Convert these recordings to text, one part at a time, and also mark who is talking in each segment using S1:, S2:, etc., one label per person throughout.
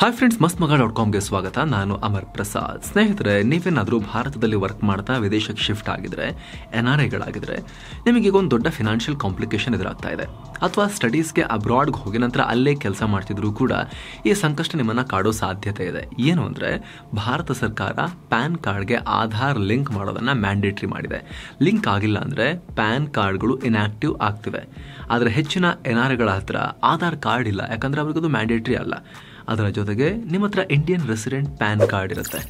S1: hi friends ಮಸ್ತ್ ಮಗ dot ಕಾಮ್ಗೆ ಸ್ವಾಗತ ನಾನು ಅಮರ್ ಪ್ರಸಾದ್ ಸ್ನೇಹಿತರೆ ನೀವೇನಾದರೂ ಭಾರತದಲ್ಲಿ ವರ್ಕ್ ಮಾಡ್ತಾ ವಿದೇಶಕ್ಕೆ ಶಿಫ್ಟ್ ಆಗಿದ್ರೆ ಎನ್ ಆರ್ ಐಗಳಾಗಿದ್ರೆ ಒಂದು ದೊಡ್ಡ ಫಿನಾನ್ಷಿಯಲ್ ಕಾಂಪ್ಲಿಕೇಶನ್ ಎದುರಾಗ್ತಾ ಇದೆ ಅಥವಾ ಸ್ಟಡೀಸ್ಗೆ ಅಬ್ರಾಡ್ಗೆ ಹೋಗಿ ನಂತರ ಅಲ್ಲೇ ಕೆಲಸ ಮಾಡ್ತಿದ್ರು ಕೂಡ ಈ ಸಂಕಷ್ಟ ನಿಮ್ಮನ್ನು ಕಾಡೋ ಸಾಧ್ಯತೆ ಇದೆ ಏನು ಅಂದರೆ ಭಾರತ ಸರ್ಕಾರ ಪ್ಯಾನ್ ಕಾರ್ಡ್ಗೆ ಆಧಾರ್ ಲಿಂಕ್ ಮಾಡೋದನ್ನು ಮ್ಯಾಂಡೇಟ್ರಿ ಮಾಡಿದೆ ಲಿಂಕ್ ಆಗಿಲ್ಲ ಅಂದರೆ ಪ್ಯಾನ್ ಕಾರ್ಡ್ಗಳು ಇನ್ಆಕ್ಟಿವ್ ಆಗ್ತಿವೆ ಆದರೆ ಹೆಚ್ಚಿನ ಎನ್ ಆರ್ ಐಗಳ ಹತ್ರ ಆಧಾರ್ ಕಾರ್ಡ್ ಇಲ್ಲ ಯಾಕಂದರೆ ಅವ್ರಿಗದು ಮ್ಯಾಂಡೇಟ್ರಿ ಅಲ್ಲ ಅದರ ಜೊತೆಗೆ ನಿಮ್ಮ ಹತ್ರ ಇಂಡಿಯನ್ ರೆಸಿಡೆಂಟ್ ಪ್ಯಾನ್ ಕಾರ್ಡ್ ಇರುತ್ತೆ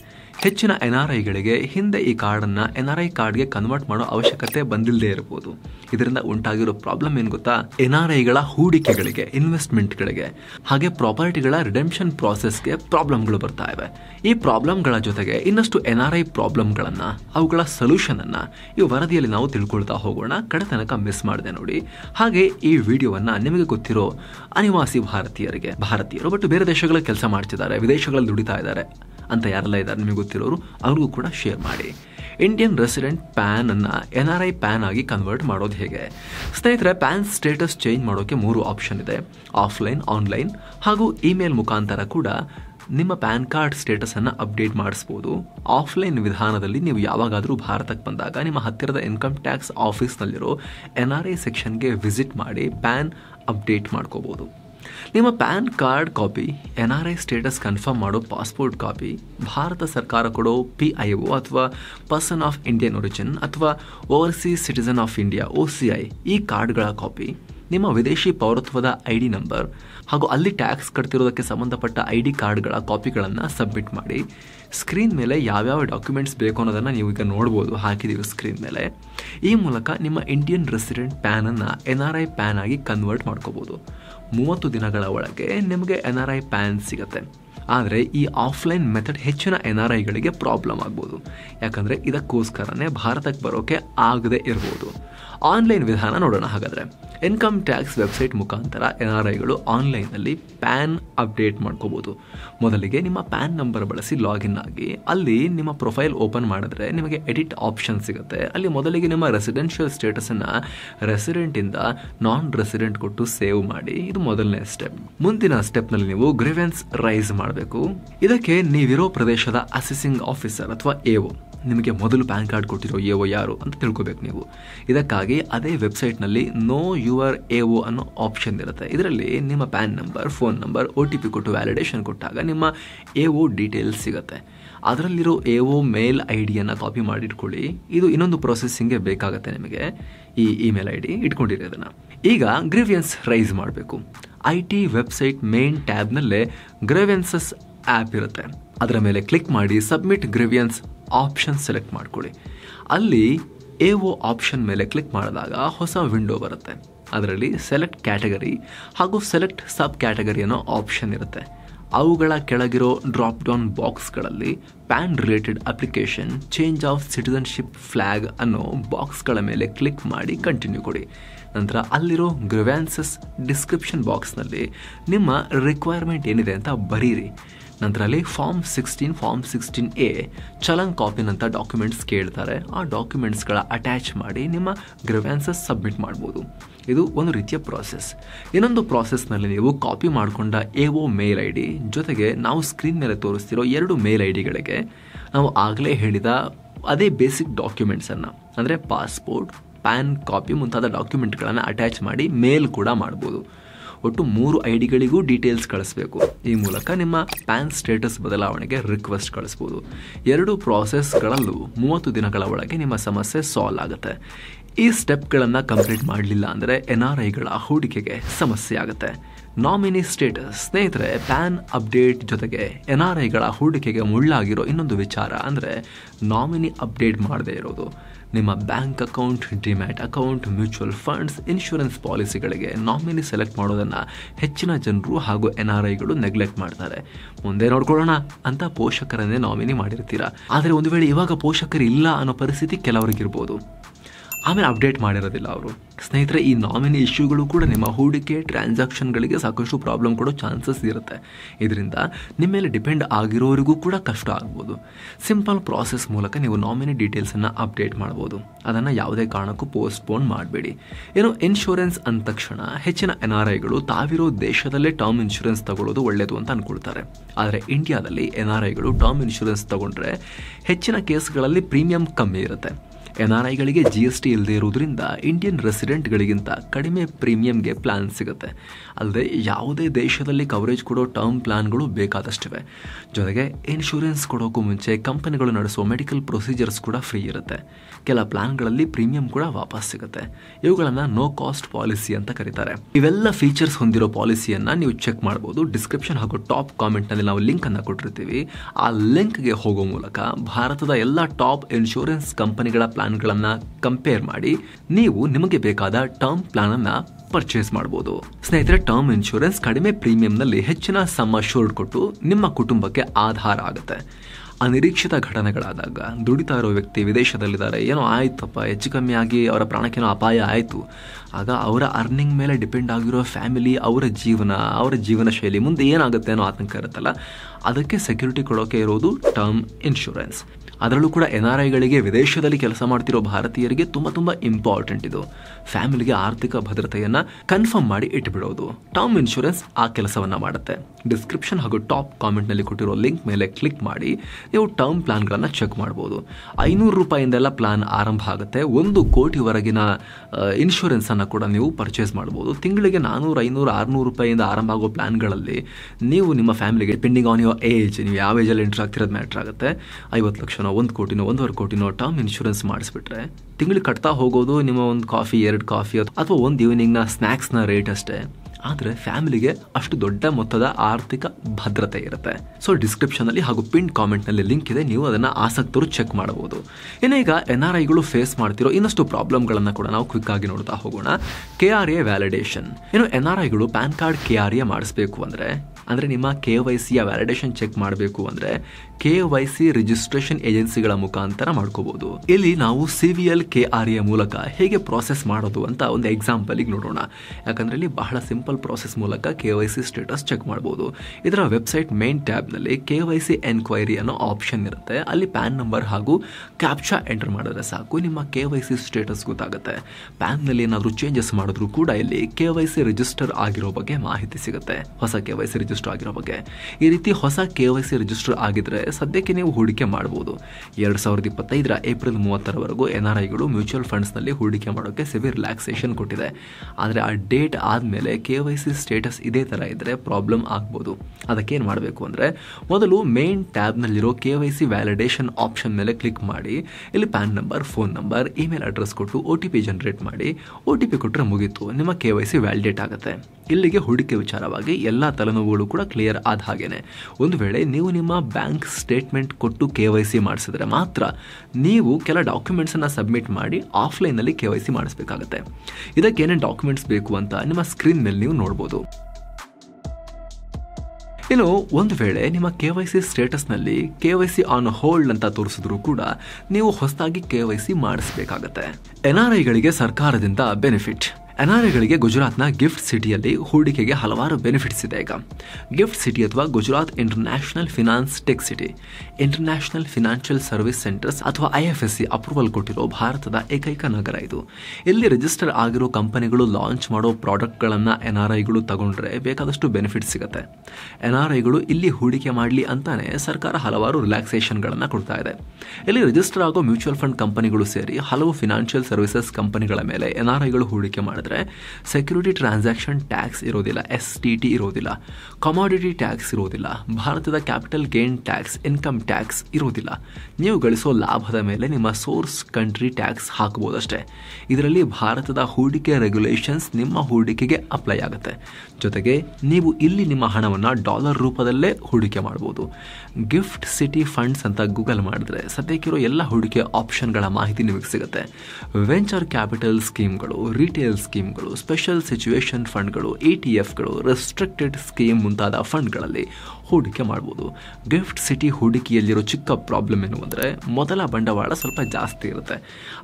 S1: ಹೆಚ್ಚಿನ ಎನ್ ಆರ್ ಐಗಳಿಗೆ ಹಿಂದೆ ಈ ಕಾರ್ಡನ್ನು ಎನ್ ಆರ್ ಐ ಕಾರ್ಡ್ಗೆ ಕನ್ವರ್ಟ್ ಮಾಡೋ ಅವಶ್ಯಕತೆ ಬಂದಿಲ್ಲದೆ ಇರಬಹುದು ಇದರಿಂದ ಉಂಟಾಗಿರೋ ಪ್ರಾಬ್ಲಮ್ ಏನು ಗೊತ್ತಾ ಎನ್ ಆರ್ ಐಗಳ ಹೂಡಿಕೆಗಳಿಗೆ ಇನ್ವೆಸ್ಟ್ಮೆಂಟ್ಗಳಿಗೆ ಹಾಗೆ ಪ್ರಾಪರ್ಟಿಗಳ ರಿಡೆಂಪ್ಷನ್ ಪ್ರಾಸೆಸ್ಗೆ ಪ್ರಾಬ್ಲಮ್ಗಳು ಬರ್ತಾ ಇವೆ ಈ ಪ್ರಾಬ್ಲಮ್ಗಳ ಜೊತೆಗೆ ಇನ್ನಷ್ಟು ಎನ್ ಆರ್ ಐ ಪ್ರಾಬ್ಲಮ್ಗಳನ್ನು ಅವುಗಳ ಸೊಲ್ಯೂಷನನ್ನು ಈ ವರದಿಯಲ್ಲಿ ನಾವು ತಿಳ್ಕೊಳ್ತಾ ಹೋಗೋಣ ಕಡೆ ತನಕ ಮಿಸ್ ಮಾಡಿದೆ ನೋಡಿ ಹಾಗೆ ಈ ವಿಡಿಯೋವನ್ನು ನಿಮಗೆ ಗೊತ್ತಿರೋ ಅನಿವಾಸಿ ಭಾರತೀಯರಿಗೆ ಭಾರತೀಯರು ಬಟ್ ಬೇರೆ ದೇಶಗಳಲ್ಲಿ ಕೆಲಸ ಮಾಡ್ತಿದ್ದಾರೆ ವಿದೇಶಗಳಲ್ಲಿ ದುಡಿತಾ ಇದ್ದಾರೆ ಅಂತ ಯಾರೆಲ್ಲ ಇದ್ದಾರೆ ನಿಮಗೆ ಗೊತ್ತಿರೋರು ಅವ್ರಿಗೂ ಕೂಡ ಶೇರ್ ಮಾಡಿ ಇಂಡಿಯನ್ ರೆಸಿಡೆಂಟ್ ಅನ್ನ ಎನ್ ಆರ್ ಐ ಪ್ಯಾನ್ ಆಗಿ ಕನ್ವರ್ಟ್ ಮಾಡೋದು ಹೇಗೆ ಸ್ನೇಹಿತರೆ ಪ್ಯಾನ್ ಸ್ಟೇಟಸ್ ಚೇಂಜ್ ಮಾಡೋಕೆ ಮೂರು ಆಪ್ಷನ್ ಇದೆ ಆಫ್ಲೈನ್ ಆನ್ಲೈನ್ ಹಾಗೂ ಇಮೇಲ್ ಮುಖಾಂತರ ಕೂಡ ನಿಮ್ಮ ಪ್ಯಾನ್ ಕಾರ್ಡ್ ಸ್ಟೇಟಸ್ ಸ್ಟೇಟಸನ್ನು ಅಪ್ಡೇಟ್ ಮಾಡಿಸಬಹುದು ಆಫ್ಲೈನ್ ವಿಧಾನದಲ್ಲಿ ನೀವು ಯಾವಾಗಾದರೂ ಭಾರತಕ್ಕೆ ಬಂದಾಗ ನಿಮ್ಮ ಹತ್ತಿರದ ಇನ್ಕಮ್ ಟ್ಯಾಕ್ಸ್ ಆಫೀಸ್ನಲ್ಲಿರೋ ಎನ್ ಆರ್ ಐ ಸೆಕ್ಷನ್ಗೆ ವಿಸಿಟ್ ಮಾಡಿ ಪ್ಯಾನ್ ಅಪ್ಡೇಟ್ ಮಾಡ್ಕೋಬಹುದು ನಿಮ್ಮ PAN card copy N R I status confirm ಮಾಡೋ ಪಾಸ್ಪೋರ್ಟ್ ಕಾಪಿ ಭಾರತ ಸರ್ಕಾರ ಕೊಡೋ ಪಿ ಐ ಒ ಅಥವಾ ಪರ್ಸನ್ ಆಫ್ ಇಂಡಿಯನ್ ಒರಿಜಿನ್ ಅಥವಾ overseas citizen of India O C I ಈ ಕಾರ್ಡ್ಗಳ ಕಾಪಿ ನಿಮ್ಮ ವಿದೇಶಿ ಪೌರತ್ವದ ಐ ಡಿ ನಂಬರ್ ಹಾಗೂ ಅಲ್ಲಿ ಟ್ಯಾಕ್ಸ್ ಕಟ್ತಿರೋದಕ್ಕೆ ಸಂಬಂಧಪಟ್ಟ ಐ ಡಿ ಕಾರ್ಡ್ಗಳ ಕಾಪಿಗಳನ್ನು ಸಬ್ಮಿಟ್ ಮಾಡಿ ಸ್ಕ್ರೀನ್ ಮೇಲೆ ಯಾವ್ಯಾವ ಡಾಕ್ಯುಮೆಂಟ್ಸ್ ಬೇಕು ಅನ್ನೋದನ್ನು ನೀವು ಈಗ ನೋಡ್ಬೋದು ಹಾಕಿದ್ದೀವಿ ಸ್ಕ್ರೀನ್ ಮೇಲೆ ಈ ಮೂಲಕ ನಿಮ್ಮ ಇಂಡಿಯನ್ ರೆಸಿಡೆಂಟ್ ಪ್ಯಾನನ್ನು ಎನ್ ಆರ್ ಐ ಪ್ಯಾನ್ ಆಗಿ ಕನ್ವರ್ಟ್ ಮಾಡ್ಕೋಬೋದು ಮೂವತ್ತು ದಿನಗಳ ಒಳಗೆ ನಿಮಗೆ ಎನ್ ಆರ್ ಐ ಪ್ಯಾನ್ ಸಿಗುತ್ತೆ ಆದರೆ ಈ ಆಫ್ಲೈನ್ ಮೆಥಡ್ ಹೆಚ್ಚಿನ ಎನ್ ಆರ್ ಐಗಳಿಗೆ ಪ್ರಾಬ್ಲಮ್ ಆಗ್ಬೋದು ಯಾಕಂದರೆ ಇದಕ್ಕೋಸ್ಕರನೇ ಭಾರತಕ್ಕೆ ಬರೋಕೆ ಆಗದೇ ಇರ್ಬೋದು ಆನ್ಲೈನ್ ವಿಧಾನ ನೋಡೋಣ ಹಾಗಾದರೆ ಇನ್ಕಮ್ ಟ್ಯಾಕ್ಸ್ ವೆಬ್ಸೈಟ್ ಮುಖಾಂತರ ಎನ್ ಆರ್ ಐಗಳು ಆನ್ಲೈನಲ್ಲಿ ಪ್ಯಾನ್ ಅಪ್ಡೇಟ್ ಮಾಡ್ಕೋಬೋದು ಮೊದಲಿಗೆ ನಿಮ್ಮ ಪ್ಯಾನ್ ನಂಬರ್ ಬಳಸಿ ಲಾಗಿನ್ ಆಗಿ ಅಲ್ಲಿ ನಿಮ್ಮ ಪ್ರೊಫೈಲ್ ಓಪನ್ ಮಾಡಿದ್ರೆ ನಿಮಗೆ ಎಡಿಟ್ ಆಪ್ಷನ್ ಸಿಗುತ್ತೆ ಅಲ್ಲಿ ಮೊದಲಿಗೆ ನಿಮ್ಮ ರೆಸಿಡೆನ್ಷಿಯಲ್ ಸ್ಟೇಟಸನ್ನು ರೆಸಿಡೆಂಟಿಂದ ನಾನ್ ರೆಸಿಡೆಂಟ್ ಕೊಟ್ಟು ಸೇವ್ ಮಾಡಿ ಇದು ಮೊದಲನೇ ಸ್ಟೆಪ್ ಮುಂದಿನ ಸ್ಟೆಪ್ನಲ್ಲಿ ನೀವು ಗ್ರಿವೆನ್ಸ್ ರೈಸ್ ಮಾಡಬೇಕು ಇದಕ್ಕೆ ನೀವಿರೋ ಪ್ರದೇಶದ ಅಸೆಸಿಂಗ್ ಆಫೀಸರ್ ಅಥವಾ ಎಒ ನಿಮಗೆ ಮೊದಲು ಪ್ಯಾನ್ ಕಾರ್ಡ್ ಕೊಟ್ಟಿರೋ ಎಒ ಯಾರು ಅಂತ ತಿಳ್ಕೊಬೇಕು ನೀವು ಇದಕ್ಕಾಗಿ ಅದೇ ವೆಬ್ಸೈಟ್ನಲ್ಲಿ ನೋ ಯುವರ್ ಎ ಅನ್ನೋ ಆಪ್ಷನ್ ಇರುತ್ತೆ ಇದರಲ್ಲಿ ನಿಮ್ಮ PAN number phone number O T P ಕೊಟ್ಟು ವ್ಯಾಲಿಡೇಷನ್ ಕೊಟ್ಟಾಗ ನಿಮ್ಮ ಎ ಒ ಡೀಟೇಲ್ಸ್ ಸಿಗುತ್ತೆ ಅದರಲ್ಲಿರೋ ಎ ಒ ಮೇಲ್ ಐ ಡಿಯನ್ನು ಕಾಪಿ ಮಾಡಿಟ್ಕೊಳ್ಳಿ ಇದು ಇನ್ನೊಂದು ಪ್ರೊಸೆಸಿಂಗ್ಗೆ ಬೇಕಾಗುತ್ತೆ ನಿಮಗೆ ಈ ಇಮೇಲ್ ಐ ಡಿ ಇಟ್ಕೊಂಡಿರಿ ಈಗ ಗ್ರೀವಿಯನ್ಸ್ ರೈಸ್ ಮಾಡಬೇಕು ಐ ಟಿ ವೆಬ್ಸೈಟ್ ಮೇನ್ ಟ್ಯಾಬ್ನಲ್ಲೇ ಗ್ರೇವೆನ್ಸಸ್ ಆ್ಯಪ್ ಇರುತ್ತೆ ಅದರ ಮೇಲೆ ಕ್ಲಿಕ್ ಮಾಡಿ ಸಬ್ಮಿಟ್ ಗ್ರೇವಿಯನ್ಸ್ ಆಪ್ಷನ್ ಸೆಲೆಕ್ಟ್ ಮಾಡ್ಕೊಳ್ಳಿ ಅಲ್ಲಿ ಎ ಒ ಆಪ್ಷನ್ ಮೇಲೆ ಕ್ಲಿಕ್ ಮಾಡಿದಾಗ ಹೊಸ ವಿಂಡೋ ಬರುತ್ತೆ ಅದರಲ್ಲಿ ಸೆಲೆಕ್ಟ್ ಕ್ಯಾಟಗರಿ ಹಾಗೂ ಸೆಲೆಕ್ಟ್ ಸಬ್ ಕ್ಯಾಟಗರಿ ಅನ್ನೋ ಆಪ್ಷನ್ ಇರುತ್ತೆ ಅವುಗಳ ಕೆಳಗಿರೋ ಡ್ರಾಪ್ ಡೌನ್ ಬಾಕ್ಸ್ಗಳಲ್ಲಿ PAN related application change of citizenship flag ಅನ್ನೋ ಬಾಕ್ಸ್ಗಳ ಮೇಲೆ ಕ್ಲಿಕ್ ಮಾಡಿ ಕಂಟಿನ್ಯೂ ಕೊಡಿ ನಂತರ ಅಲ್ಲಿರೋ ಗ್ರಿವ್ಯಾನ್ಸಸ್ ಡಿಸ್ಕ್ರಿಪ್ಷನ್ ಬಾಕ್ಸ್ನಲ್ಲಿ ನಿಮ್ಮ ರಿಕ್ವೈರ್ಮೆಂಟ್ ಏನಿದೆ ಅಂತ ಬರೀರಿ ನಂತರ ಅಲ್ಲಿ form sixteen form sixteen A challan ಕಾಪಿನಂಥ ಡಾಕ್ಯುಮೆಂಟ್ಸ್ ಕೇಳ್ತಾರೆ ಆ ಡಾಕ್ಯುಮೆಂಟ್ಸ್ಗಳ ಅಟ್ಯಾಚ್ ಮಾಡಿ ನಿಮ್ಮ ಗ್ರಿವ್ಯಾನ್ಸಸ್ ಸಬ್ಮಿಟ್ ಮಾಡ್ಬೋದು ಇದು ಒಂದು ರೀತಿಯ ಪ್ರಾಸೆಸ್ ಇನ್ನೊಂದು ಪ್ರಾಸೆಸ್ನಲ್ಲಿ ನೀವು ಕಾಪಿ ಮಾಡಿಕೊಂಡ A O mail I D ಜೊತೆಗೆ ನಾವು ಸ್ಕ್ರೀನ್ ಮೇಲೆ ತೋರಿಸ್ತಿರೋ ಎರಡು ಮೇಲ್ ಐ ಡಿಗಳಿಗೆ ನಾವು ಆಗಲೇ ಹೇಳಿದ ಅದೇ ಬೇಸಿಕ್ ಡಾಕ್ಯುಮೆಂಟ್ಸನ್ನು ಅಂದರೆ ಪಾಸ್ಪೋರ್ಟ್ ಪ್ಯಾನ್ ಕಾಪಿ ಮುಂತಾದ ಡಾಕ್ಯುಮೆಂಟ್ಗಳನ್ನು ಅಟ್ಯಾಚ್ ಮಾಡಿ ಮೇಲ್ ಕೂಡ ಮಾಡ್ಬೋದು ಒಟ್ಟು ಮೂರು ಐ ಡಿಗಳಿಗೂ ಡೀಟೇಲ್ಸ್ ಕಳಿಸ್ಬೇಕು ಈ ಮೂಲಕ ನಿಮ್ಮ ಪ್ಯಾನ್ ಸ್ಟೇಟಸ್ ಬದಲಾವಣೆಗೆ ರಿಕ್ವೆಸ್ಟ್ ಕಳಿಸ್ಬೋದು ಎರಡು ಪ್ರಾಸೆಸ್ಗಳಲ್ಲೂ ಮೂವತ್ತು ದಿನಗಳ ಒಳಗೆ ನಿಮ್ಮ ಸಮಸ್ಯೆ ಸಾಲ್ವ್ ಆಗುತ್ತೆ ಈ ಸ್ಟೆಪ್ಗಳನ್ನು ಕಂಪ್ಲೀಟ್ ಮಾಡಲಿಲ್ಲ ಅಂದರೆ ಎನ್ ಆರ್ ಐಗಳ ಹೂಡಿಕೆಗೆ ಸಮಸ್ಯೆ ಆಗುತ್ತೆ ನಾಮಿನಿ ಸ್ಟೇಟಸ್ ಸ್ನೇಹಿತರೆ ಪ್ಯಾನ್ ಅಪ್ಡೇಟ್ ಜೊತೆಗೆ ಎನ್ ಆರ್ ಐಗಳ ಹೂಡಿಕೆಗೆ ಮುಳ್ಳಾಗಿರೋ ಇನ್ನೊಂದು ವಿಚಾರ ಅಂದರೆ ನಾಮಿನಿ ಅಪ್ಡೇಟ್ ಮಾಡದೇ ಇರೋದು ನಿಮ್ಮ bank account demat account mutual funds insurance ಪಾಲಿಸಿಗಳಿಗೆ ನಾಮಿನಿ ಸೆಲೆಕ್ಟ್ ಮಾಡೋದನ್ನು ಹೆಚ್ಚಿನ ಜನರು ಹಾಗೂ ಎನ್ ಆರ್ ಐಗಳು ನೆಗ್ಲೆಕ್ಟ್ ಮಾಡ್ತಾರೆ ಮುಂದೆ ನೋಡ್ಕೊಳ್ಳೋಣ ಅಂತ ಪೋಷಕರನ್ನೇ ನಾಮಿನಿ ಮಾಡಿರ್ತೀರಾ ಆದರೆ ಒಂದು ವೇಳೆ ಇವಾಗ ಪೋಷಕರು ಇಲ್ಲ ಅನ್ನೋ ಪರಿಸ್ಥಿತಿ ಕೆಲವರಿಗಿರ್ಬೋದು ಆಮೇಲೆ ಅಪ್ಡೇಟ್ ಮಾಡಿರೋದಿಲ್ಲ ಅವರು ಸ್ನೇಹಿತರೆ ಈ ನಾಮಿನಿ ಇಶ್ಯೂಗಳು ಕೂಡ ನಿಮ್ಮ ಹೂಡಿಕೆ ಟ್ರಾನ್ಸಾಕ್ಷನ್ಗಳಿಗೆ ಸಾಕಷ್ಟು ಪ್ರಾಬ್ಲಮ್ ಕೊಡೋ ಚಾನ್ಸಸ್ ಇರುತ್ತೆ ಇದರಿಂದ ನಿಮ್ಮ ಮೇಲೆ ಡಿಪೆಂಡ್ ಆಗಿರೋರಿಗೂ ಕೂಡ ಕಷ್ಟ ಆಗ್ಬೋದು ಸಿಂಪಲ್ ಪ್ರಾಸೆಸ್ ಮೂಲಕ ನೀವು ನಾಮಿನಿ ಡೀಟೇಲ್ಸನ್ನು ಅಪ್ಡೇಟ್ ಮಾಡ್ಬೋದು ಅದನ್ನು ಯಾವುದೇ ಕಾರಣಕ್ಕೂ ಪೋಸ್ಟ್ಪೋನ್ ಮಾಡಬೇಡಿ ಏನು ಇನ್ಶೂರೆನ್ಸ್ ಅಂದ ತಕ್ಷಣ ಹೆಚ್ಚಿನ ಎನ್ ಆರ್ ಐಗಳು ತಾವಿರೋ ದೇಶದಲ್ಲೇ ಟರ್ಮ್ ಇನ್ಶೂರೆನ್ಸ್ ತಗೊಳ್ಳೋದು ಒಳ್ಳೆಯದು ಅಂತ ಅಂದ್ಕೊಳ್ತಾರೆ ಆದರೆ ಇಂಡಿಯಾದಲ್ಲಿ ಎನ್ ಆರ್ ಐಗಳು ಟರ್ಮ್ ಇನ್ಶೂರೆನ್ಸ್ ತಗೊಂಡ್ರೆ ಹೆಚ್ಚಿನ ಕೇಸ್ಗಳಲ್ಲಿ ಪ್ರೀಮಿಯಂ ಕಮ್ಮಿ ಇರುತ್ತೆ ಎನ್ಆರ್ಐಗಳಿಗೆ ಜಿ ಎಸ್ ಟಿ ಇಲ್ಲದೆ ಇರುವುದರಿಂದ ಇಂಡಿಯನ್ ರೆಸಿಡೆಂಟ್ಗಳಿಗಿಂತ ಕಡಿಮೆ ಪ್ರೀಮಿಯಂಗೆ ಪ್ಲಾನ್ ಸಿಗುತ್ತೆ ಅಲ್ಲದೆ ಯಾವುದೇ ದೇಶದಲ್ಲಿ ಕವರೇಜ್ ಕೊಡೋ ಟರ್ಮ್ ಪ್ಲಾನ್ಗಳು ಬೇಕಾದಷ್ಟಿವೆ ಜೊತೆಗೆ ಇನ್ಶೂರೆನ್ಸ್ ಕೊಡೋಕ್ಕೂ ಮುಂಚೆ ಕಂಪನಿಗಳು ನಡೆಸುವ ಮೆಡಿಕಲ್ ಪ್ರೊಸೀಜರ್ಸ್ ಕೂಡ ಫ್ರೀ ಇರುತ್ತೆ ಕೆಲ ಪ್ಲಾನ್ಗಳಲ್ಲಿ ಪ್ರೀಮಿಯಂ ಕೂಡ ವಾಪಸ್ ಸಿಗುತ್ತೆ ಇವುಗಳನ್ನು ನೋ ಕಾಸ್ಟ್ ಪಾಲಿಸಿ ಅಂತ ಕರೀತಾರೆ ಇವೆಲ್ಲ ಫೀಚರ್ಸ್ ಹೊಂದಿರೋ ಪಾಲಿಸಿಯನ್ನು ನೀವು ಚೆಕ್ ಮಾಡ್ಬೋದು ಡಿಸ್ಕ್ರಿಪ್ಷನ್ ಹಾಗೂ ಟಾಪ್ ಕಾಮೆಂಟ್ನಲ್ಲಿ ನಾವು ಲಿಂಕನ್ನು ಕೊಟ್ಟಿರ್ತೀವಿ ಆ ಲಿಂಕ್ಗೆ ಹೋಗೋ ಮೂಲಕ ಭಾರತದ ಎಲ್ಲ ಟಾಪ್ ಇನ್ಶೂರೆನ್ಸ್ ಕಂಪನಿಗಳ ಪ್ಲಾನ್ ಪ್ಲಾನ್ಗಳನ್ನು ಕಂಪೇರ್ ಮಾಡಿ ನೀವು ನಿಮಗೆ ಬೇಕಾದ ಟರ್ಮ್ ಪ್ಲಾನ್ ಪರ್ಚೇಸ್ ಮಾಡಬಹುದು ಸ್ನೇಹಿತರೆ ಟರ್ಮ್ ಇನ್ಶೂರೆನ್ಸ್ ಕಡಿಮೆ ಪ್ರೀಮಿಯಂನಲ್ಲಿ ಹೆಚ್ಚಿನ ಸಮ ಶೋರ್ಡ್ ಕೊಟ್ಟು ನಿಮ್ಮ ಕುಟುಂಬಕ್ಕೆ ಆಧಾರ ಆಗುತ್ತೆ ಅನಿರೀಕ್ಷಿತ ಘಟನೆಗಳಾದಾಗ ದುಡಿತಾ ಇರೋ ವ್ಯಕ್ತಿ ವಿದೇಶದಲ್ಲಿದ್ದಾರೆ ಏನೋ ಆಯ್ತಪ್ಪ ಹೆಚ್ಚು ಕಮ್ಮಿ ಆಗಿ ಅವರ ಪ್ರಾಣಕ್ಕೇನೋ ಅಪಾಯ ಆಯಿತು ಆಗ ಅವರ ಅರ್ನಿಂಗ್ ಮೇಲೆ ಡಿಪೆಂಡ್ ಆಗಿರೋ ಫ್ಯಾಮಿಲಿ ಅವರ ಜೀವನ ಅವರ ಜೀವನ ಶೈಲಿ ಮುಂದೆ ಏನಾಗುತ್ತೆ ಅನ್ನೋ ಆತಂಕ ಇರುತ್ತಲ್ಲ ಅದಕ್ಕೆ ಸೆಕ್ಯೂರಿಟಿ ಕೊಡೋಕೆ ಇರೋದು ಟರ್ಮ್ ಇನ್ಶೂರೆನ್ಸ್ ಅದರಲ್ಲೂ ಕೂಡ ಎನ್ ಆರ್ ಐಗಳಿಗೆ ವಿದೇಶದಲ್ಲಿ ಕೆಲಸ ಮಾಡ್ತಿರೋ ಭಾರತೀಯರಿಗೆ ತುಂಬ ತುಂಬ ಇಂಪಾರ್ಟೆಂಟ್ ಇದು ಫ್ಯಾಮಿಲಿಗೆ ಆರ್ಥಿಕ ಭದ್ರತೆಯನ್ನು ಕನ್ಫರ್ಮ್ ಮಾಡಿ ಇಟ್ಬಿಡೋದು ಟರ್ಮ್ ಇನ್ಶೂರೆನ್ಸ್ ಆ ಕೆಲಸವನ್ನ ಮಾಡುತ್ತೆ ಡಿಸ್ಕ್ರಿಪ್ಷನ್ ಹಾಗೂ ಟಾಪ್ ಕಾಮೆಂಟ್ ನಲ್ಲಿ ಕೊಟ್ಟಿರೋ ಲಿಂಕ್ ಮೇಲೆ ಕ್ಲಿಕ್ ಮಾಡಿ ನೀವು ಟರ್ಮ್ ಪ್ಲಾನ್ ಗಳನ್ನ ಚೆಕ್ ಮಾಡಬಹುದು ಐನೂರು ರೂಪಾಯಿಂದೆಲ್ಲ ಪ್ಲಾನ್ ಆರಂಭ ಆಗುತ್ತೆ ಒಂದು ಕೋಟಿವರೆಗಿನ ಅನ್ನು ಕೂಡ ನೀವು ಪರ್ಚೇಸ್ ಮಾಡಬಹುದು ತಿಂಗಳಿಗೆ ನಾನೂರು ಐನೂರು ಆರ್ನೂರು ರೂಪಾಯಿಂದ ಆರಂಭ ಆಗೋ ಗಳಲ್ಲಿ ನೀವು ನಿಮ್ಮ ಫ್ಯಾಮಿಲಿಗೆ ಪೆಂಡಿಂಗ್ ಆನ್ ಯುವರ್ ಏಜ್ ನೀವು ಯಾವ ಏಜಲ್ಲಿ ಅಲ್ಲಿ ಆಗ್ತಿರೋದು ಮ್ಯಾಟ್ರ್ ಆಗುತ್ತೆ ಐವತ್ತು ಲಕ್ಷ ಕೋಟಿನೋ ಒಂದು ಕೋಟಿನೋ ಒಂದೂವರೆ ಕೋಟಿನೋ ಟರ್ಮ್ ಇನ್ಶೂರೆನ್ಸ್ ಮಾಡಿಸ್ಬಿಟ್ರೆ ತಿಂಗಳು ಕಟ್ತಾ ಹೋಗೋದು ನಿಮ್ಮ ಒಂದು ಕಾಫಿ ಎರಡು ಕಾಫಿ ಅಥವಾ ಒಂದು ಈವ್ನಿಂಗ್ನ ಸ್ನ್ಯಾಕ್ಸ್ನ ರೇಟ್ ಅಷ್ಟೇ ಆದ್ರೆ ಫ್ಯಾಮಿಲಿಗೆ ಅಷ್ಟು ದೊಡ್ಡ ಮೊತ್ತದ ಆರ್ಥಿಕ ಭದ್ರತೆ ಇರುತ್ತೆ ಸೊ ಡಿಸ್ಕ್ರಿಪ್ಷನಲ್ಲಿ ಹಾಗೂ ಪಿನ್ ಕಾಮೆಂಟ್ನಲ್ಲಿ ಲಿಂಕ್ ಇದೆ ನೀವು ಅದನ್ನ ಆಸಕ್ತರು ಚೆಕ್ ಮಾಡಬಹುದು ಇನ್ನು ಈಗ ಎನ್ ಆರ್ ಐಗಳು ಫೇಸ್ ಮಾಡ್ತಿರೋ ಇನ್ನಷ್ಟು ಪ್ರಾಬ್ಲಮ್ಗಳನ್ನು ಕೂಡ ನಾವು ಕ್ವಿಕ್ ಆಗಿ ನೋಡ್ತಾ ಹೋಗೋಣ ಕೆ ಆರ್ ಎ ವ್ಯಾಲಿಡೇಷನ್ ಏನು ಎನ್ ಆರ್ ಐಗಳು PAN card K R A ಮಾಡಿಸಬೇಕು ಅಂದರೆ ಅಂದರೆ ನಿಮ್ಮ ಕೆ ವೈ ಸಿಯ ವ್ಯಾಲಿಡೇಷನ್ ಚೆಕ್ ಮಾಡಬೇಕು ಅಂದರೆ ಕೆ ವೈ ಸಿ ರಿಜಿಸ್ಟ್ರೇಷನ್ ಏಜೆನ್ಸಿಗಳ ಮುಖಾಂತರ ಮಾಡ್ಕೋಬಹುದು ಇಲ್ಲಿ ನಾವು C V L K R A ಮೂಲಕ ಹೇಗೆ ಪ್ರಾಸೆಸ್ ಮಾಡೋದು ಅಂತ ಒಂದು ಈಗ ನೋಡೋಣ ಯಾಕಂದ್ರೆ ಇಲ್ಲಿ ಬಹಳ ಸಿಂಪಲ್ ಪ್ರಾಸೆಸ್ ಮೂಲಕ K Y C status check ಮಾಡಬಹುದು ಇದರ ವೆಬ್ಸೈಟ್ ಮೇನ್ ಟ್ಯಾಬ್ ನಲ್ಲಿ ಕೆ ವೈ ಸಿ ಎನ್ಕ್ವೈರಿ ಅನ್ನೋ ಆಪ್ಷನ್ ಇರುತ್ತೆ ಅಲ್ಲಿ ಪ್ಯಾನ್ ನಂಬರ್ ಹಾಗೂ ಕ್ಯಾಪ್ಚಾ ಎಂಟರ್ ಮಾಡಿದ್ರೆ ಸಾಕು ನಿಮ್ಮ ಕೆ ವೈ ಸಿ ಸ್ಟೇಟಸ್ ಗೊತ್ತಾಗುತ್ತೆ ಪ್ಯಾನ್ ನಲ್ಲಿ ಏನಾದರೂ ಚೇಂಜಸ್ ಮಾಡಿದ್ರು ಕೂಡ ಇಲ್ಲಿ ಕೆ ವೈ ಸಿ ರಿಜಿಸ್ಟರ್ ಆಗಿರೋ ಬಗ್ಗೆ ಮಾಹಿತಿ ಸಿಗುತ್ತೆ ಹೊಸ K Y C register register ಆಗಿರೋ ಬಗ್ಗೆ ಈ ರೀತಿ ಹೊಸ ಕೆ ವೈ ಸಿ ರಿಜಿಸ್ಟರ್ ಆಗಿದ್ರೆ ಸದ್ಯಕ್ಕೆ ನೀವು ಹೂಡಿಕೆ ಮಾಡಬಹುದು ಎರಡು ಸಾವಿರದ ಇಪ್ಪತ್ತೈದರ ಏಪ್ರಿಲ್ ಮೂವತ್ತರವರೆಗೂ ಎನ್ ಆರ್ ಐಗಳು ಮ್ಯೂಚುವಲ್ ಫಂಡ್ಸ್ನಲ್ಲಿ ಹೂಡಿಕೆ ಮಾಡೋಕ್ಕೆ ಸಿವಿ ರಿಲ್ಯಾಕ್ಸೇಷನ್ ಕೊಟ್ಟಿದೆ ಆದರೆ ಆ ಡೇಟ್ ಆದಮೇಲೆ ಕೆ ವೈ ಸಿ ಸ್ಟೇಟಸ್ ಇದೇ ಥರ ಇದ್ದರೆ ಪ್ರಾಬ್ಲಮ್ ಆಗ್ಬೋದು ಅದಕ್ಕೇನು ಮಾಡಬೇಕು ಅಂದರೆ ಮೊದಲು ಮೇನ್ ಟ್ಯಾಬ್ನಲ್ಲಿರೋ K Y C validation option ಮೇಲೆ ಕ್ಲಿಕ್ ಮಾಡಿ ಇಲ್ಲಿ PAN number phone number email address ಕೊಟ್ಟು ಒ ಟಿ ಪಿ ಜನರೇಟ್ ಮಾಡಿ ಒ ಟಿ ಪಿ ಕೊಟ್ಟರೆ ಮುಗೀತು ನಿಮ್ಮ ಕೆ ವೈ ಸಿ ವ್ಯಾಲಿಡೇಟ್ ಆಗುತ್ತೆ ಇಲ್ಲಿಗೆ ಹೂಡಿಕೆ ವಿಚಾರವಾಗಿ ಎಲ್ಲ ತಲೆನೋವುಗಳು ಕೂಡ ಕ್ಲಿಯರ್ ಆದ ಹಾಗೇನೆ ಒಂದು ವೇಳೆ ನೀವು ನಿಮ್ಮ ಬ್ಯಾಂಕ್ ಸ್ಟೇಟ್ಮೆಂಟ್ ಕೊಟ್ಟು ಕೆ ವೈ ಸಿ ಮಾಡಿಸಿದ್ರೆ ಮಾತ್ರ ನೀವು ಕೆಲ ಡಾಕ್ಯುಮೆಂಟ್ಸನ್ನು ಸಬ್ಮಿಟ್ ಮಾಡಿ ಆಫ್ಲೈನಲ್ಲಿ ಕೆ ವೈ ಸಿ ಮಾಡಿಸಬೇಕಾಗತ್ತೆ ಇದಕ್ಕೆ ಡಾಕ್ಯುಮೆಂಟ್ಸ್ ಬೇಕು ಅಂತ ನಿಮ್ಮ ಸ್ಕ್ರೀನ್ ಮೇಲೆ ನೀವು ನೋಡ್ಬೋದು ಇನ್ನು ಒಂದು ವೇಳೆ ನಿಮ್ಮ ಕೆ ವೈ ಸಿ ಸ್ಟೇಟಸ್ನಲ್ಲಿ K Y C on hold ಅಂತ ತೋರಿಸಿದ್ರು ಕೂಡ ನೀವು ಹೊಸದಾಗಿ ಕೆ ವೈ ಸಿ ಮಾಡಿಸಬೇಕಾಗತ್ತೆ ಎನ್ ಸರ್ಕಾರದಿಂದ ಬೆನಿಫಿಟ್ ಎನ್ಆರ್ಐಗಳಿಗೆ ಗುಜರಾತ್ನ ಗಿಫ್ಟ್ ಸಿಟಿಯಲ್ಲಿ ಹೂಡಿಕೆಗೆ ಹಲವಾರು ಬೆನಿಫಿಟ್ಸ್ ಇದೆ ಈಗ ಗಿಫ್ಟ್ ಸಿಟಿ ಅಥವಾ Gujarat national finance tech city international financial service centres ಅಥವಾ I F S C approval ಕೊಟ್ಟಿರೋ ಭಾರತದ ಏಕೈಕ ನಗರ ಇದು ಇಲ್ಲಿ ರಿಜಿಸ್ಟರ್ ಆಗಿರೋ ಕಂಪನಿಗಳು ಲಾಂಚ್ ಮಾಡೋ ಪ್ರಾಡಕ್ಟ್ಗಳನ್ನು ಎನ್ ಆರ್ ಐಗಳು ತಗೊಂಡ್ರೆ ಬೇಕಾದಷ್ಟು ಬೆನಿಫಿಟ್ ಸಿಗುತ್ತೆ ಎನ್ ಆರ್ ಇಲ್ಲಿ ಹೂಡಿಕೆ ಮಾಡಲಿ ಅಂತಾನೆ ಸರ್ಕಾರ ಹಲವಾರು ರಿಲ್ಯಾಕ್ಸೇಷನ್ಗಳನ್ನು ಕೊಡ್ತಾ ಇದೆ ಇಲ್ಲಿ ರಿಜಿಸ್ಟರ್ ಆಗೋ ಮ್ಯೂಚುವಲ್ ಫಂಡ್ ಕಂಪನಿಗಳು ಸೇರಿ ಹಲವು ಫಿನಾನ್ಷಿಯಲ್ ಸರ್ವಿಸಸ್ ಕಂಪನಿಗಳ ಮೇಲೆ ಎನ್ ಆರ್ ಹೂಡಿಕೆ ಮಾಡಿದೆ ಅಂದರೆ ಸೆಕ್ಯೂರಿಟಿ ಟ್ರಾನ್ಸಾಕ್ಷನ್ ಟ್ಯಾಕ್ಸ್ ಇರೋದಿಲ್ಲ ಎಸ್ ಟಿ ಟಿ ಇರೋದಿಲ್ಲ ಕಮಾಡಿಟಿ ಟ್ಯಾಕ್ಸ್ ಇರೋದಿಲ್ಲ ಭಾರತದ capital gain tax income tax ಇರೋದಿಲ್ಲ ನೀವು ಗಳಿಸೋ ಲಾಭದ ಮೇಲೆ ನಿಮ್ಮ ಸೋರ್ಸ್ ಕಂಟ್ರಿ ಟ್ಯಾಕ್ಸ್ ಹಾಕ್ಬೋದಷ್ಟೇ ಇದರಲ್ಲಿ ಭಾರತದ ಹೂಡಿಕೆ ರೆಗ್ಯುಲೇಷನ್ಸ್ ನಿಮ್ಮ ಹೂಡಿಕೆಗೆ ಅಪ್ಲೈ ಆಗುತ್ತೆ ಜೊತೆಗೆ ನೀವು ಇಲ್ಲಿ ನಿಮ್ಮ ಹಣವನ್ನು ಡಾಲರ್ ರೂಪದಲ್ಲೇ ಹೂಡಿಕೆ ಮಾಡ್ಬೋದು ಗಿಫ್ಟ್ ಸಿಟಿ ಫಂಡ್ಸ್ ಅಂತ ಗೂಗಲ್ ಮಾಡಿದ್ರೆ ಸದ್ಯಕ್ಕಿರೋ ಎಲ್ಲ ಹೂಡಿಕೆ ಆಪ್ಷನ್ಗಳ ಮಾಹಿತಿ ನಿಮಗೆ ಸಿಗುತ್ತೆ ವೆಂಚರ್ ಕ್ಯಾಪಿಟಲ್ ಸ್ಕೀಮ್ಗಳು ರೀಟೇಲ್ ಸ್ಕೀಮ್ ಸ್ಕೀಮ್ಗಳು ಸ್ಪೆಷಲ್ ಸಿಚುವೇಶನ್ ಫಂಡ್ಗಳು ಎ ಟಿ ಎಫ್ಗಳು ರೆಸ್ಟ್ರಿಕ್ಟೆಡ್ ಸ್ಕೀಮ್ ಮುಂತಾದ ಫಂಡ್ಗಳಲ್ಲಿ ಹೂಡಿಕೆ ಮಾಡ್ಬೋದು ಗಿಫ್ಟ್ ಸಿಟಿ ಹೂಡಿಕೆಯಲ್ಲಿರೋ ಚಿಕ್ಕ ಪ್ರಾಬ್ಲಮ್ ಏನು ಅಂದರೆ ಮೊದಲ ಬಂಡವಾಳ ಸ್ವಲ್ಪ ಜಾಸ್ತಿ ಇರುತ್ತೆ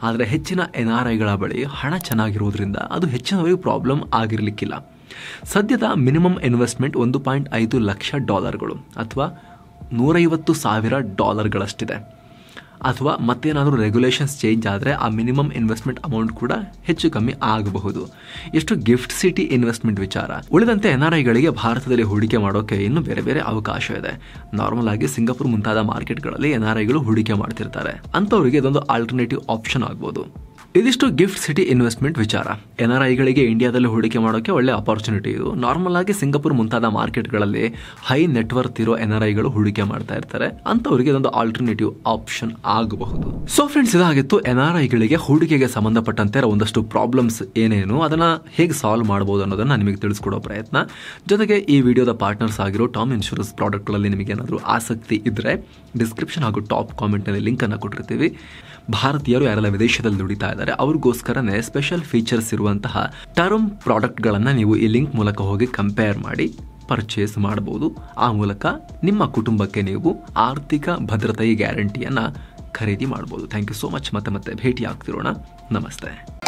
S1: ಆದರೆ ಹೆಚ್ಚಿನ ಎನ್ ಆರ್ ಐಗಳ ಬಳಿ ಹಣ ಚೆನ್ನಾಗಿರೋದ್ರಿಂದ ಅದು ಹೆಚ್ಚಿನವರಿಗೆ ಪ್ರಾಬ್ಲಮ್ ಆಗಿರಲಿಕ್ಕಿಲ್ಲ ಸದ್ಯದ ಮಿನಿಮಮ್ ಇನ್ವೆಸ್ಟ್ಮೆಂಟ್ ಒಂದು ಪಾಯಿಂಟ್ ಐದು ಲಕ್ಷ ಡಾಲರ್ಗಳು ಅಥವಾ ನೂರೈವತ್ತು ಸಾವಿರ ಡಾಲರ್ಗಳಷ್ಟಿದೆ ಅಥವಾ ಮತ್ತೇನಾದರೂ ರೆಗ್ಯುಲೇಷನ್ಸ್ ಚೇಂಜ್ ಆದರೆ ಆ ಮಿನಿಮಮ್ ಇನ್ವೆಸ್ಟ್ಮೆಂಟ್ ಅಮೌಂಟ್ ಕೂಡ ಹೆಚ್ಚು ಕಮ್ಮಿ ಆಗಬಹುದು ಎಷ್ಟು ಗಿಫ್ಟ್ ಸಿಟಿ ಇನ್ವೆಸ್ಟ್ಮೆಂಟ್ ವಿಚಾರ ಉಳಿದಂತೆ ಎನ್ ಆರ್ ಐಗಳಿಗೆ ಭಾರತದಲ್ಲಿ ಹೂಡಿಕೆ ಮಾಡೋಕೆ ಇನ್ನು ಬೇರೆ ಬೇರೆ ಅವಕಾಶ ಇದೆ ನಾರ್ಮಲ್ ಆಗಿ ಸಿಂಗಾಪುರ್ ಮುಂತಾದ ಮಾರ್ಕೆಟ್ಗಳಲ್ಲಿ ಎನ್ ಆರ್ ಐಗಳು ಹೂಡಿಕೆ ಮಾಡ್ತಿರ್ತಾರೆ ಅಂತವರಿಗೆ ಇದೊಂದು ಆಲ್ಟರ್ನೇಟಿವ್ ಆಪ್ಷನ್ ಆಗ್ಬೋದು ಇದಿಷ್ಟು ಗಿಫ್ಟ್ ಸಿಟಿ ಇನ್ವೆಸ್ಟ್ಮೆಂಟ್ ವಿಚಾರ ಎನ್ ಆರ್ ಐಗಳಿಗೆ ಇಂಡಿಯಾದಲ್ಲಿ ಹೂಡಿಕೆ ಮಾಡೋಕೆ ಒಳ್ಳೆ ಅಪರ್ಚುನಿಟಿ ಇದು ನಾರ್ಮಲ್ ಆಗಿ ಸಿಂಗಾಪುರ್ ಮುಂತಾದ ಮಾರ್ಕೆಟ್ಗಳಲ್ಲಿ ಹೈ ನೆಟ್ವರ್ಕ್ ಇರೋ ಎನ್ ಆರ್ ಐಗಳು ಹೂಡಿಕೆ ಮಾಡ್ತಾ ಇರ್ತಾರೆ ಅಂತವರಿಗೆ ಇದೊಂದು ಆಲ್ಟರ್ನೇಟಿವ್ ಆಪ್ಷನ್ ಆಗಬಹುದು ಸೊ ಫ್ರೆಂಡ್ಸ್ ಇದಾಗಿತ್ತು ಎನ್ ಆರ್ ಐಗಳಿಗೆ ಹೂಡಿಕೆಗೆ ಸಂಬಂಧಪಟ್ಟಂತೆ ಒಂದಷ್ಟು ಪ್ರಾಬ್ಲಮ್ಸ್ ಏನೇನು ಅದನ್ನ ಹೇಗೆ ಸಾಲ್ವ್ ಮಾಡಬಹುದು ಅನ್ನೋದನ್ನ ನಿಮಗೆ ತಿಳಿಸ್ಕೊಡೋ ಪ್ರಯತ್ನ ಜೊತೆಗೆ ಈ ವಿಡಿಯೋದ ಪಾರ್ಟ್ನರ್ಸ್ ಆಗಿರೋ ಟಾಮ್ ಇನ್ಶೂರೆನ್ಸ್ ಪ್ರಾಡಕ್ಟ್ಗಳಲ್ಲಿ ನಿಮಗೆ ಏನಾದರೂ ಆಸಕ್ತಿ ಇದ್ದರೆ ಡಿಸ್ಕ್ರಿಪ್ಷನ್ ಹಾಗೂ ಟಾಪ್ ಲಿಂಕ್ ಲಿಂಕನ್ನು ಕೊಟ್ಟಿರ್ತೀವಿ ಭಾರತೀಯರು ಯಾರೆಲ್ಲ ವಿದೇಶದಲ್ಲಿ ದುಡಿತಾ ಇದ್ದಾರೆ ಅವ್ರಿಗೋಸ್ಕರನೇ ಸ್ಪೆಷಲ್ ಫೀಚರ್ಸ್ ಇರುವಂತಹ ಟರ್ಮ್ ಪ್ರಾಡಕ್ಟ್ ಗಳನ್ನ ನೀವು ಈ ಲಿಂಕ್ ಮೂಲಕ ಹೋಗಿ ಕಂಪೇರ್ ಮಾಡಿ ಪರ್ಚೇಸ್ ಮಾಡಬಹುದು ಆ ಮೂಲಕ ನಿಮ್ಮ ಕುಟುಂಬಕ್ಕೆ ನೀವು ಆರ್ಥಿಕ ಭದ್ರತೆಯ ಗ್ಯಾರಂಟಿಯನ್ನ ಖರೀದಿ ಮಾಡಬಹುದು ಥ್ಯಾಂಕ್ ಯು ಸೋ ಮಚ್ ಮತ್ತೆ ಮತ್ತೆ ಭೇಟಿ ಆಗ್ತಿರೋಣ ನಮಸ್ತೆ